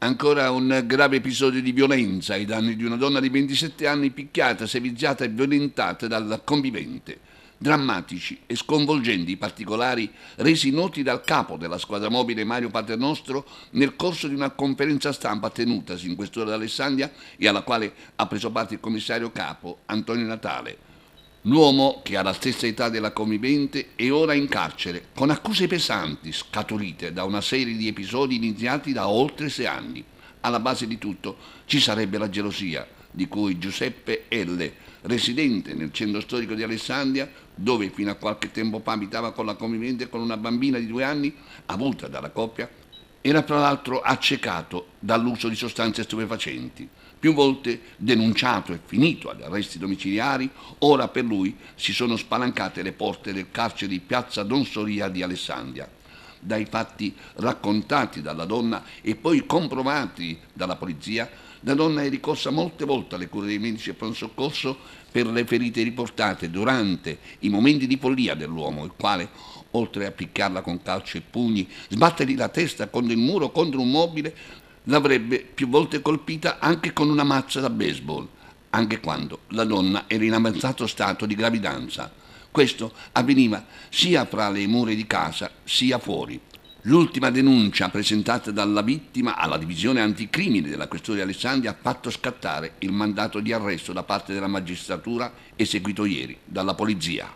Ancora un grave episodio di violenza ai danni di una donna di 27 anni picchiata, seviziata e violentata dal convivente. Drammatici e sconvolgenti i particolari resi noti dal capo della squadra mobile Mario Paternostro nel corso di una conferenza stampa tenutasi in quest'ora ad Alessandria e alla quale ha preso parte il commissario capo Antonio Natale. L'uomo, che ha la stessa età della convivente, è ora in carcere, con accuse pesanti scaturite da una serie di episodi iniziati da oltre sei anni. Alla base di tutto ci sarebbe la gelosia, di cui Giuseppe L., residente nel centro storico di Alessandria, dove fino a qualche tempo fa abitava con la convivente con una bambina di due anni, avuta dalla coppia, era tra l'altro accecato dall'uso di sostanze stupefacenti, più volte denunciato e finito agli arresti domiciliari, ora per lui si sono spalancate le porte del carcere di Piazza Don Soria di Alessandria dai fatti raccontati dalla donna e poi comprovati dalla polizia, la donna è ricorsa molte volte alle cure dei medici e pronto soccorso per le ferite riportate durante i momenti di follia dell'uomo, il quale, oltre a picchiarla con calci e pugni, sbattergli la testa contro il muro, contro un mobile, l'avrebbe più volte colpita anche con una mazza da baseball, anche quando la donna era in avanzato stato di gravidanza. Questo avveniva sia fra le mura di casa sia fuori. L'ultima denuncia presentata dalla vittima alla divisione anticrimine della questura di Alessandria ha fatto scattare il mandato di arresto da parte della magistratura eseguito ieri dalla polizia.